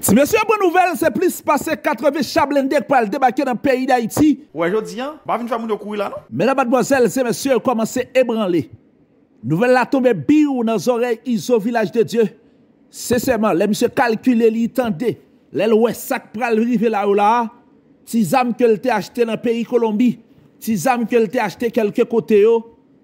Ti meseye bon nouvel se plis pase 80 chablende kwa el debake nan peyi d'Haïti? Non? Ou e jodi yon? Ba vin fè moun yo kouy la nou? Mèdame batbozèl, se meseye yon komanse ebran li. Nouvel la tombe bi ou nan zorey izo vilaj de Diyo. Seseyman, le meseye kalkule li yi tan de. Le l wè sak pral rive la ou la. Ti zame ke l te achete nan peyi Kolombi. Ti zame ke l te achete kelke kote yo.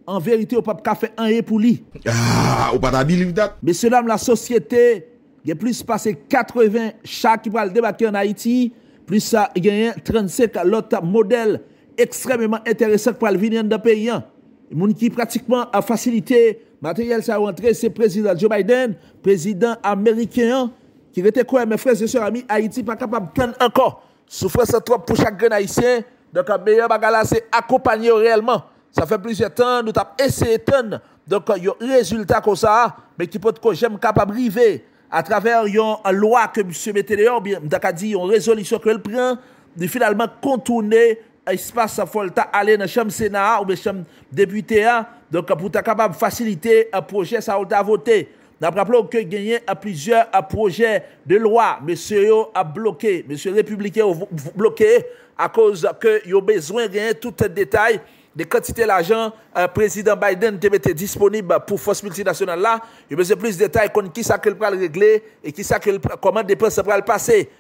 An verite ou pap kafe an e pou li. Ah, ou pata biliv dat. Meseye nam la sosyete... Il y a plus passé 80 chars qui vont débarquer en Haïti, plus ça, il y a 35 autres modèles extrêmement intéressants pour venir dans le pays. Hein. gens qui pratiquement a facilité matériel ça rentré, c'est le président Joe Biden, président américain, hein, qui était quoi, mes frères et sœurs amis, Haïti pas capable de prendre encore. Souffrance trop pour chaque grand haïtien. Donc, le meilleur bagage, c'est accompagner réellement. Ça fait plusieurs temps, nous avons essayé de Donc, il y a un résultat comme ça, mais qui peut être j'aime capable de arriver à travers une loi que M. Météor, bien, dit, une résolution qu'elle prend, de finalement contourner l'espace. à aller dans chambre Sénat ou chambre député donc pour être capable de faciliter un projet ça a voté nous rappelons que gagné à plusieurs euh, projets de loi monsieur a bloqué monsieur républicain bloqué à cause que a besoin de tout détail de quantité d'argent le euh, président Biden était disponible pour force multinationale là. Je besoin plus de détails contre qui ça qu'il va régler et qui ça comment passer. va le passer.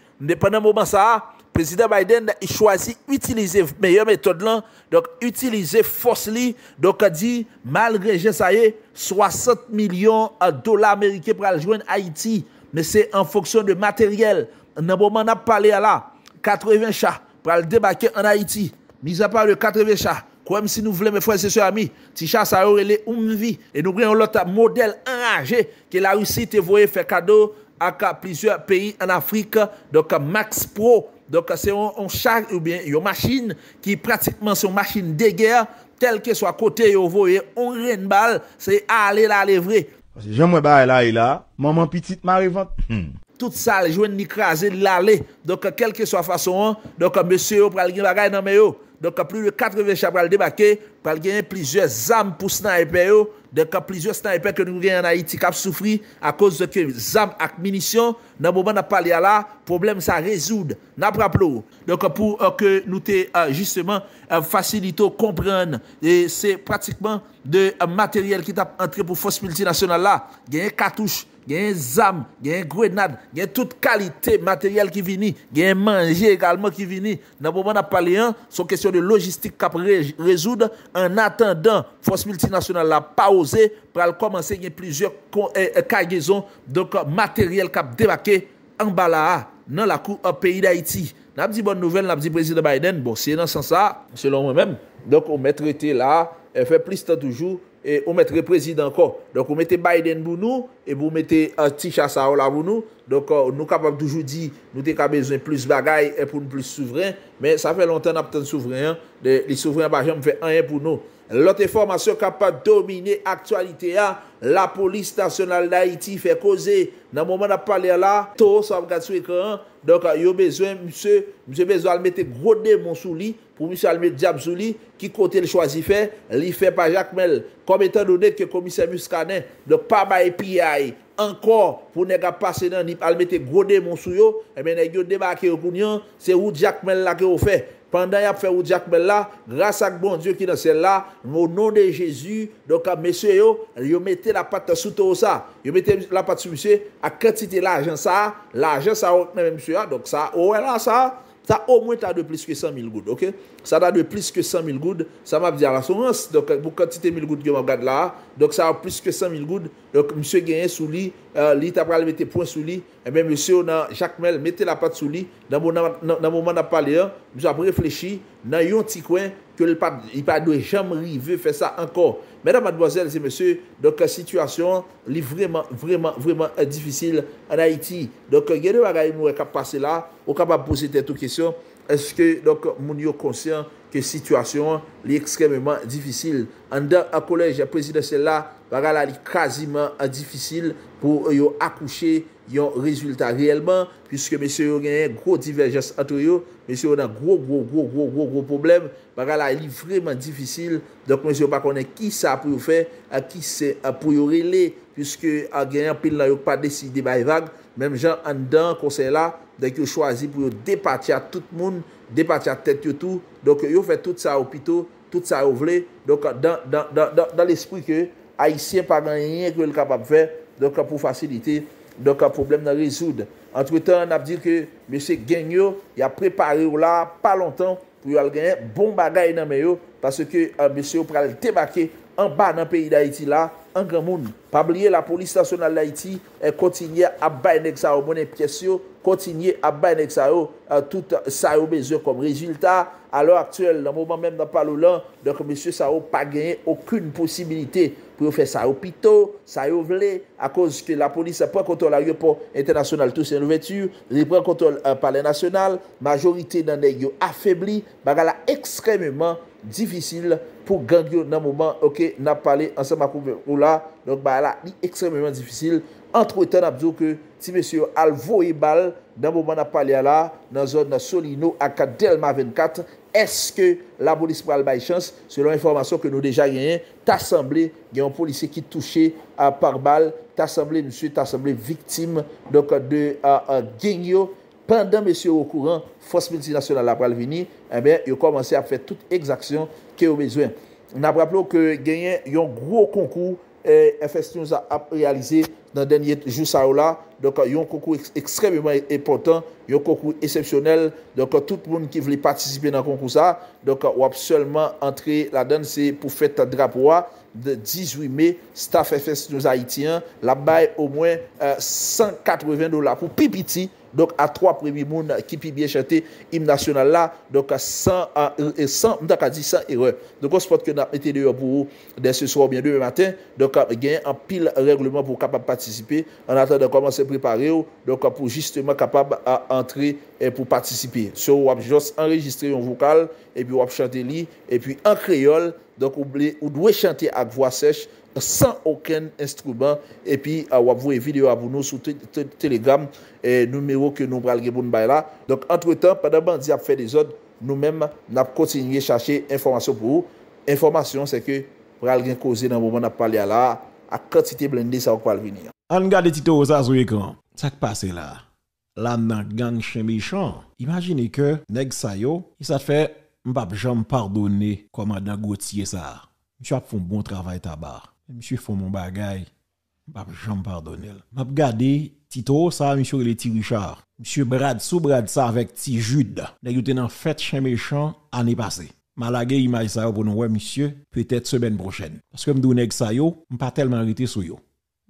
un moment ça, président Biden il choisit utiliser meilleure méthode là, donc utiliser force li, donc a dit malgré ça y est 60 millions de dollars américains pour rejoindre Haïti, mais c'est en fonction de matériel. Dans moment on a parlé là, 80 chats pour le débarquer en Haïti. Mis à part le 80 chats Ou emsi nou vleme fwese sou ami, ti chase a yorele ou mvi. E nou breyon lot a model an aje, ki la usi te voye fe kado a ka plizye peyi an Afrika, doke Max Pro, doke se yon chage ou bien yon masjine, ki pratikman son masjine deger, tel ke swa kote yon voye, ou ren bal, se a ale la alevre. Jomwe baye la e la, maman pitit ma revante. tout ça je ni l'écraser, l'aller donc quelle que soit façon hein, donc monsieur pral gagner bagay dans mais oh. donc plus de 80 chats pral débarquer pral gagner plusieurs armes pour sniper yo oh. donc plusieurs sniper que nous avons en Haïti qui souffert à cause de que armes ak munitions dans le moment n'a parlé là problème ça résoudre n'a pas oh. donc pour euh, que nous te euh, justement euh, faciliter comprendre et c'est pratiquement de euh, matériel qui est entré pour force multinationale là des cartouche un zam, un grenade, a toute qualité matériel qui a un manger également qui vient. Dans moment n'a parlé hein, son question de logistique cap résoudre en attendant force multinationale n'a pas osé pour commencer a plusieurs euh, euh, cargaisons donc matériel cap débarqué en bas là dans la cour au pays d'Haïti. N'a dit bonne nouvelle, n'a dit président Biden, bon c'est dans ce sens là selon moi-même. Donc on met traité là, elle fait plus de toujours Ou mette reprezyden kon Donk ou mette Biden bou nou E bou mette euh, ti chasa ou la bou nou Donk euh, nou kapap toujou di Nou te ka bezwen plus bagay E pou nou plus souveren Men sa fe lontan ap ten souveren Li souveren pa jem fe anyen pou nou Lote formasyon ka pa domine aktualite ya, la polis nasyonal da Haiti fe koze. Nan mouman ap pale la, tou sa ap gatswe ka an, donk yo bezwen, msè, msè bezwen almete grode monsou li, pou msè almete djabzou li, ki kote l chwazi fe, li fe pa jakmel. Kom etan do de ke komisè muskane, donk pa ba epi ya ay, ankon pou nega pase nan, almete grode monsou yo, e menè yo dema ke yo kounyon, se ou jakmel la ke yo fe. pandan ya pfe ou diakmel la, grasa ak bon Diyo ki nan sel la, moun non de Jezu, donk ap meswe yo, yo mette la patte sou tou sa, yo mette la patte sou meswe, ak katite la ajen sa, la ajen sa, mè mè mswe ya, donk sa, ouè la sa, sa ou mwen ta de plus ke 100.000 goud, ok, sa da de plus ke 100.000 goud, sa mabdi a rasonans, donk pou katite 1.000 goud, gen mou gad la, donk sa a plus ke 100.000 goud, donk mswe genye sou li, Euh, li ta pral mette pon sou li Mwen mwen se yo nan chakmel mette la pat sou li Nan moun man ap pale an Mwen sa mwen reflechi nan yon ti kwen Ke li pa doye jam rive Fè sa anko Mwen nan madmozel se mwen se Donke situasyon li vreman vreman vreman euh, Difisil an Haiti Donke euh, geni waga yon mwen kap pase la Ou kap ap pose tento kesyon Eske moun yo konsyen ke situasyon li ekstrememan difisil. An da apolej apreside sel la, bagala li krasiman difisil pou yo akouche yon rezultat reyelman. Piske mese yo genye gro diverjans ato yo, mese yo nan gro, gro, gro, gro, gro, gro problem. Bagala li vreman difisil. Donk mese yo bakone ki sa apou yo fe, a ki se apou yo rele. Puske al genyen pil nan yon pa desi di bay vag Mem jan andan konsen la Denk yon chwazi pou yon depati a tout moun Depati a tet yon tou Donk yon fè tout sa opito Tout sa ou vle Donk dan l'espri ke Aisyen pa genyen yon yon kapap fè Donk pou fasilite Donk a problem nan rezoud Antre tan an ap di ke Mese genyen yon Yon ap prepare yon la Pa lontan Pou yon al genyen Bon bagay nan men yon Pase ke euh, mese yon pral tebake an ba nan peyi d'Haïti la, an gen moun. Pabliye la polis stasyonal d'Haïti kontinye ap bay nek sa yo mounen piyasyon, kontinye ap bay nek sa yo tout sa yo bezon kom rezultat. A lò aktuel, nan mouman menm nan palo lan, dek monsye sa yo pa genye akoun posibilite pou yo fè sa yo pito, sa yo vle, a koz ke la polis pran kontol a yo pou internasyonal tou sen nou vetu, li pran kontol pale nasyonal, majonite nan e yo afèbli, bagala ekstremèman difisil pou gangyo nan mouman okè nap pale ansema kouve ou la, donk ba ala ni eksemenman difisil, an tro etan ap zo ke ti mèsyo al vo e bal, nan mouman nap pale ala, nan zon nan soli nou akadel ma 24, eske la bolis pral bay chans, selon informasyon ke nou deja genyen, tasemble genyon polise ki touche par bal, tasemble moussou, tasemble viktim, donk de genyo, pandan mèsyor ou kourant, Fos Médici Nationale eh a pral vini, e mè, yo komanse ap fè tout exaksyon ki yo bezwen. N ap rapplo ke genyen yon gro konkou FST nous ap eh, realize. nan denye Jou Saoula yon koukou ekstremement epotant yon koukou esepsyonel tout moun ki vle patisipe nan koukou sa wap selman antre la den pou fete drapwa 18 me, staff fs nou zahitien la baye ou mwen 180 dola pou pipiti a 3 premi moun ki pi bie chate im nasyonal la 100 eren se pot ke nan pete deyo pou den se soya ou bende ou be maten genye an pil reglouman pou kapapati An atan da koman se prepare ou Donk apou jisteman kapab a antre E pou patisipe So wap jos enregistre yon vokal E pi wap chante li E pi an kreyol Donk ou dwe chante ak vwa sech San oken instrument E pi wap vwe video abou nou Sou telegram Numero ke nou pral gen bon bay la Donk antre tan padaman di ap fe de zon Nou men ap kontinye chache informasyon pou ou Informasyon se ke Pral gen koze nan mouman ap pale ala à quantité blindée ça va venir. On regarde Tito ça sur l'écran. Ça qui passe là. Là dans gang chien méchant. Imaginez que nèg ça yo, il ça fait m'pap jamais pardonner commandant Gauthier ça. Monsieur a fait un bon travail tabac. Monsieur fait mon bagage. M'pap jamais pardonner. M'a regarder Tito ça monsieur le petit Richard. Monsieur Brad sous Brad ça avec petit Jude. Nèg était dans fête chien méchant année passée. Malage image sa yo pour nous wè monsieur, peut-être semaine prochaine. Parce que m'dou que ça yo, pas tellement arrêté sur yo.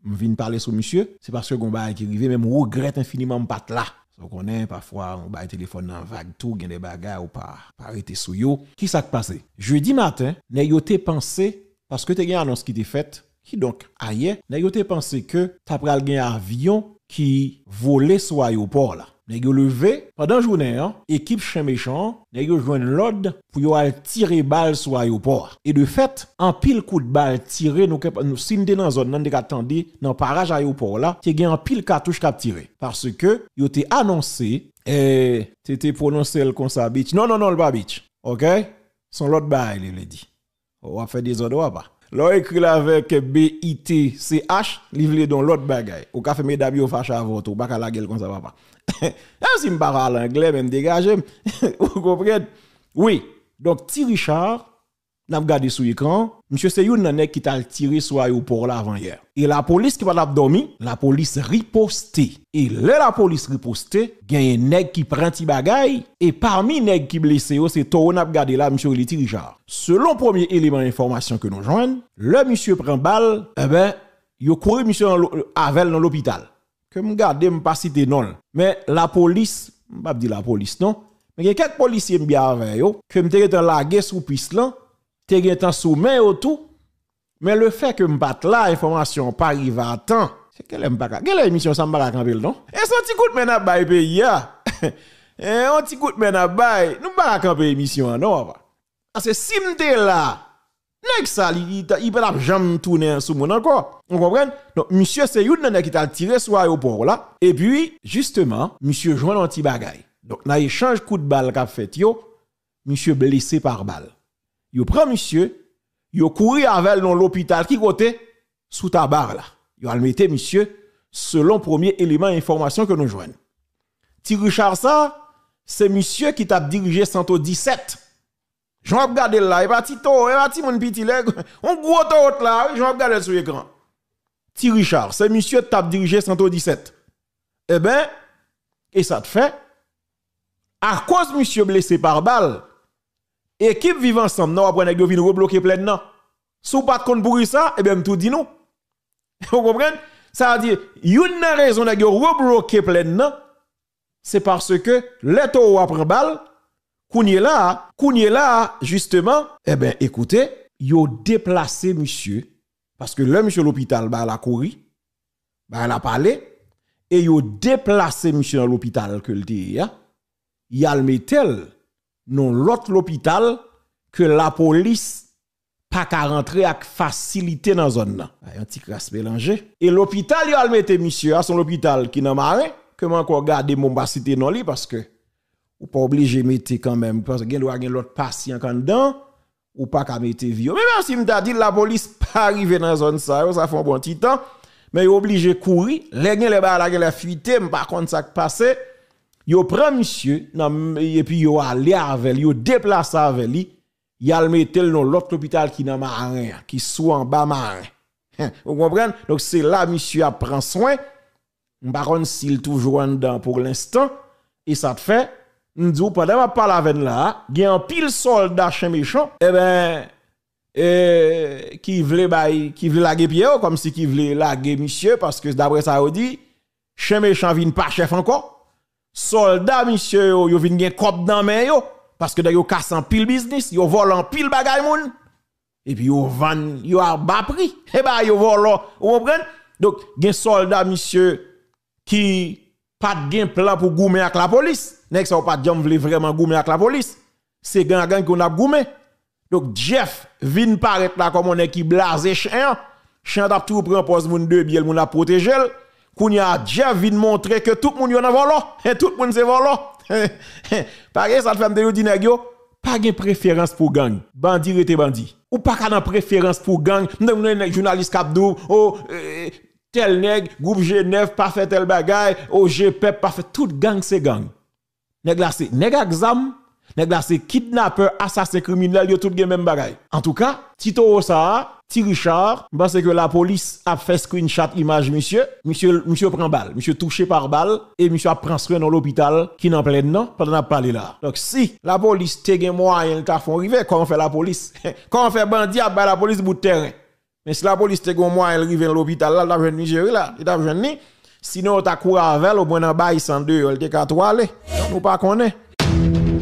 vinn parler sur monsieur, c'est parce que gon bail qui arrivé même regrette infiniment être là. Parfois, connaît parfois on bail téléphone en vague tout, gen des bagages, ou pas pas arrêté sur yo. Qui ça passé Jeudi matin, né yo pas pensé parce que te une annonce qui t'est faite, qui donc ailleurs, né yo pas pensé que t'as pral un avion qui volait au port là. Nèg levé pendant journée hein, équipe chien méchant nèg yo joindre l'ode pour aller tirer balle sur port. et de fait en pile coup de balle tiré nous nous signe dans zone avons attendez dans parage aéroport là qui gagne en pile cartouche cap tiré parce que yo t'ai annoncé et eh, t'étais prononcé le comme bitch non non non le pas bitch OK son l'autre bail il dit on va faire des ordres pas l'on écrit là avec B-I-T-C-H, livré dans l'autre bagaille. Au café, mesdames, vous fâchez avant bac pas la gueule comme ça, papa. Même si je parle anglais, même dégagez, vous comprenez? Oui. Donc, petit Richard, n'a regardé sur l'écran, monsieur c'est nèg qui t'a tiré sur le port avant hier. Et la police qui va l'abdomen, la police riposte. Et là, la police riposte, il y a un nègre qui prend des bagaille et parmi les nègres qui blessé, c'est Toro n'a regardé là, monsieur le Richard. Selon premier élément d'information que nous joignons, le monsieur prend balle, eh ben, il couru monsieur Avel, dans l'hôpital. Que me garder, me pas citer non. Mais la police, je ne pas dire la police non, mais il y a quelques policiers bien avec eux, que me dans la guerre sous piste là, T'es gen tan sou men tout, Mais le fait que m'bat la information pas arrive à temps, c'est qu'elle me pas. Quelle émission ça m'bara campel non Et eh, son petit coup men a pays ya. Et eh, on petit coup men a nous pas camper émission non Parce que si m'te là, que ça il pas jamais tourner sous mon encore. On comprend Donc monsieur c'est une qui t'a tiré sur l'aéroport là et puis justement, monsieur joint un petit bagay. Donc na échange coup de balle qu'a fait yo, monsieur blessé par balle yo prend monsieur, yo couru avec dans l'hôpital qui côté sous ta barre, là. Yo al mette monsieur selon premier élément information que nous joignons. Ti Richard ça, c'est monsieur qui t'a dirigé 117. J'en regarde là, et pas Tito, et pas mon petit leg, on gros tout là, j'en regarde sur l'écran. Ti Richard, c'est monsieur qui t'a dirigé 117. Eh ben, et ça te fait, à cause monsieur blessé par balle, Équipe vivant ensemble, non, après, nous venons rebloquer plein Si vous pas de compte pour ça, eh bien, tout dit non. Vous comprenez? Ça veut dire, une raison de rebloquer plein c'est parce que leto a après balle, Kounye là, C'est là, justement, eh bien, écoutez, yo déplacé monsieur, parce que le monsieur l'hôpital, bah, la couru, bah, la parlé, et a déplacé monsieur dans l'hôpital que le il y a le métal non l'autre hôpital que la police pas qu'à rentrer avec facilité dans la zone. Un petit crasse mélangé. Et l'hôpital, il a le monsieur, à son hôpital qui n'a marin, que moi encore gardé mon bassité dans non parce que, ou pas obligé de mettre quand même, parce que a l'autre patient quand dedans, ou pas qu'à mettre vieux. Mais même si m'a dit la police pas arrivé dans la zone ça, ça fait un bon petit temps, mais il obligé de courir, les gens les balles, les fuiter, par contre ça qui passer yo prend monsieur et puis yo aller avec yo déplacer avec lui y a le mettre dans l'autre hôpital qui dans marin qui soit en bas marin hein, vous comprenez donc c'est là monsieur a prend soin on s'il toujours en dedans pour l'instant et ça te fait nous pendant pas parle avec là il y a un pile soldat chez méchant et eh ben eh, qui voulait la qui voulait comme si qui voulait laguer monsieur parce que d'après ça on dit chez méchant vient pas chef encore soldats, monsieur, yo, yo vin gen kop dans main yo, parce que yo casse en pile business, yo vole en pile bagay moun, et puis yo van, yo a bas prix, et eh bah ben, yo vole, vous comprenez? Donc, gen soldats, monsieur, qui pas de gen plan pour goumen avec la police, nèg ça pas de jam vle vraiment goumen avec la police, c'est gang gang qu'on a goumen. Donc, Jeff vin paraître là comme on est qui blasé chien, chien t'a tout prend pose moun deux biel moun a protégé Kounya a vient montrer que tout le monde a volo. et tout le monde est volé Pareil, ça te fait me dire, pas de préférence pour gang. Bandit rete bandit. Ou pas de préférence pour gang. Nous avons journaliste Kabdou, oh, euh, tel nèg, groupe G9, pas fait tel bagay, oh, GPEP, pas fait. Tout gang, c'est gang. Nèg là, c'est nèg exam, Nèg là c'est kidnapper, assassin criminel, yo tout gen même bagay. En tout cas, Tito ça, Ti Richard, parce que la police a fait screenshot image monsieur, monsieur monsieur prend balle, monsieur touché par balle et monsieur a un soin dans l'hôpital qui n'en plein non pendant a parlé là. Donc si la police moi gen moyen ta font river, comment fait la police Comment fait bandit à la police bout de terrain Mais si la police te gen moyen river dans l'hôpital là, la jeune gérer là, il t'a jeune ni Sinon, ta couru avec, au point d'un bail deux, elle te qu'à nous pas connaît